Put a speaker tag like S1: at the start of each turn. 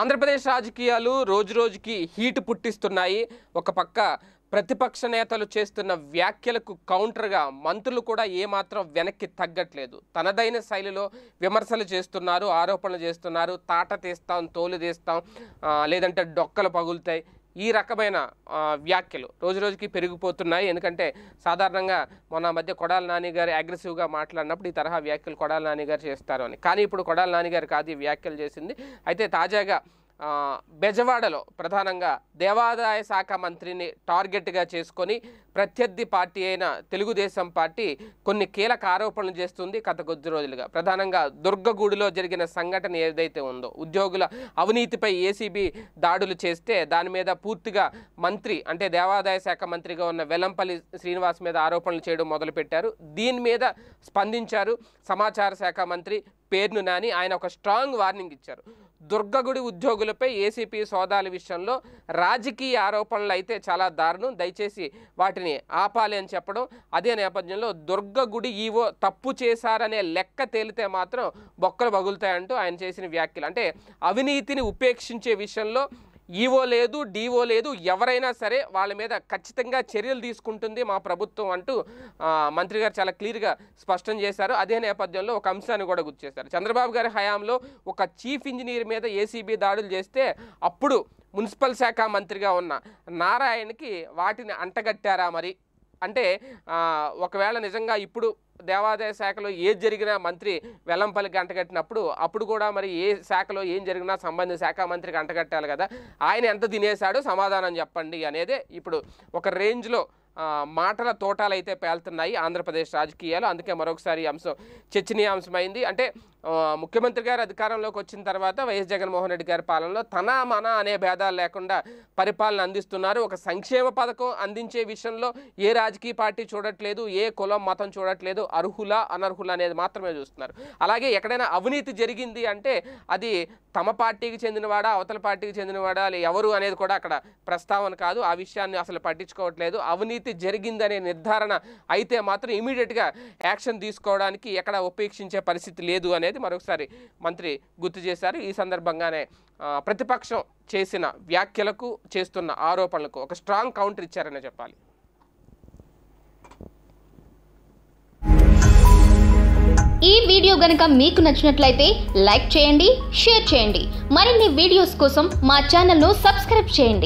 S1: ఆంధ్రప్రదేశ్ రాజకీయాలు రోజుకి హీట్ పుట్టిస్తున్నాయి ఒక పక్క ప్రతిపక్ష నేతలు చేస్తున్న వ్యాఖ్యలకు కౌంటర్గా మంత్రులు కూడా ఏమాత్రం వెనక్కి తగ్గట్లేదు తనదైన శైలిలో విమర్శలు చేస్తున్నారు ఆరోపణలు చేస్తున్నారు తాట తీస్తాం తోలు తీస్తాం లేదంటే డొక్కలు పగులుతాయి ఈ రకమైన వ్యాఖ్యలు రోజు రోజుకి పెరిగిపోతున్నాయి ఎందుకంటే సాధారణంగా మొన్న మధ్య కొడాల నాని గారు అగ్రెసివ్గా మాట్లాడినప్పుడు ఈ తరహా వ్యాఖ్యలు కొడాల నాని గారు చేస్తారు అని కానీ ఇప్పుడు కొడాల నాని గారు కాదు ఈ వ్యాఖ్యలు చేసింది అయితే తాజాగా బెజవాడలో ప్రధానంగా దేవాదాయ శాఖ మంత్రిని టార్గెట్గా చేసుకొని ప్రత్యర్థి పార్టీ అయిన తెలుగుదేశం పార్టీ కొన్ని కీలక ఆరోపణలు చేస్తుంది గత కొద్ది రోజులుగా ప్రధానంగా దుర్గగూడులో జరిగిన సంఘటన ఏదైతే ఉందో ఉద్యోగుల అవినీతిపై ఏసీబీ దాడులు చేస్తే దాని మీద పూర్తిగా మంత్రి అంటే దేవాదాయ శాఖ మంత్రిగా ఉన్న వెల్లంపల్లి శ్రీనివాస్ మీద ఆరోపణలు చేయడం మొదలుపెట్టారు దీని మీద స్పందించారు సమాచార శాఖ మంత్రి పేర్ను నాని ఆయన ఒక స్ట్రాంగ్ వార్నింగ్ ఇచ్చారు దుర్గగుడి ఉద్యోగులపై ఏసీపీ సోదాల విషయంలో రాజకీయ ఆరోపణలు అయితే చాలా దారుణం దయచేసి వాటిని ఆపాలి అని చెప్పడం అదే నేపథ్యంలో దుర్గగుడి ఈవో తప్పు చేశారనే లెక్క తేలితే మాత్రం బొక్కలు పగులుతాయంటూ ఆయన చేసిన వ్యాఖ్యలు అంటే అవినీతిని ఉపేక్షించే విషయంలో ఈవో లేదు డివో లేదు ఎవరైనా సరే వాళ్ళ మీద ఖచ్చితంగా చర్యలు తీసుకుంటుంది మా ప్రభుత్వం అంటూ మంత్రి గారు చాలా క్లియర్గా స్పష్టం చేశారు అదే నేపథ్యంలో ఒక అంశాన్ని కూడా గుర్తు చేశారు చంద్రబాబు గారి హయాంలో ఒక చీఫ్ ఇంజనీర్ మీద ఏసీబీ దాడులు చేస్తే అప్పుడు మున్సిపల్ శాఖ మంత్రిగా ఉన్న నారాయణకి వాటిని అంటగట్టారా మరి అంటే ఒకవేళ నిజంగా ఇప్పుడు దేవాదాయ శాఖలో ఏది జరిగినా మంత్రి వెల్లంపల్లి గంటగట్టినప్పుడు అప్పుడు కూడా మరి ఏ శాఖలో ఏం జరిగినా సంబంధిత శాఖ మంత్రి గంటగట్టాలి కదా ఆయన ఎంత తినేశాడో సమాధానం చెప్పండి అనేది ఇప్పుడు ఒక రేంజ్లో మాటల తోటాలు అయితే పేలుతున్నాయి ఆంధ్రప్రదేశ్ రాజకీయాలు అందుకే మరొకసారి అంశం చర్చనీయాంశమైంది అంటే ముఖ్యమంత్రి గారు అధికారంలోకి వచ్చిన తర్వాత వైఎస్ జగన్మోహన్ రెడ్డి గారి పాలనలో తన మన అనే భేదాలు లేకుండా పరిపాలన అందిస్తున్నారు ఒక సంక్షేమ పథకం అందించే విషయంలో ఏ రాజకీయ పార్టీ చూడట్లేదు ఏ కులం మతం చూడట్లేదు అర్హుల అనర్హుల అనేది మాత్రమే చూస్తున్నారు అలాగే ఎక్కడైనా అవినీతి జరిగింది అంటే అది తమ పార్టీకి చెందినవాడా అవతల పార్టీకి చెందినవాడా ఎవరు అనేది కూడా అక్కడ ప్రస్తావన కాదు ఆ విషయాన్ని అసలు పట్టించుకోవట్లేదు అవినీతి జరిగిందనే నిర్ధారణ అయితే మాత్రం ఇమీడియట్గా యాక్షన్ తీసుకోవడానికి ఎక్కడ ఉపేక్షించే పరిస్థితి లేదు అనేది అనేది మరొకసారి మంత్రి గుర్తు చేశారు ఈ సందర్భంగానే ప్రతిపక్షం చేసిన వ్యాఖ్యలకు చేస్తున్న ఆరోపణలకు ఒక స్ట్రాంగ్ కౌంటర్ ఇచ్చారనే చెప్పాలి ఈ వీడియో గనుక మీకు నచ్చినట్లయితే లైక్ చేయండి షేర్ చేయండి మరిన్ని వీడియోస్ కోసం మా ఛానల్ను సబ్స్క్రైబ్ చేయండి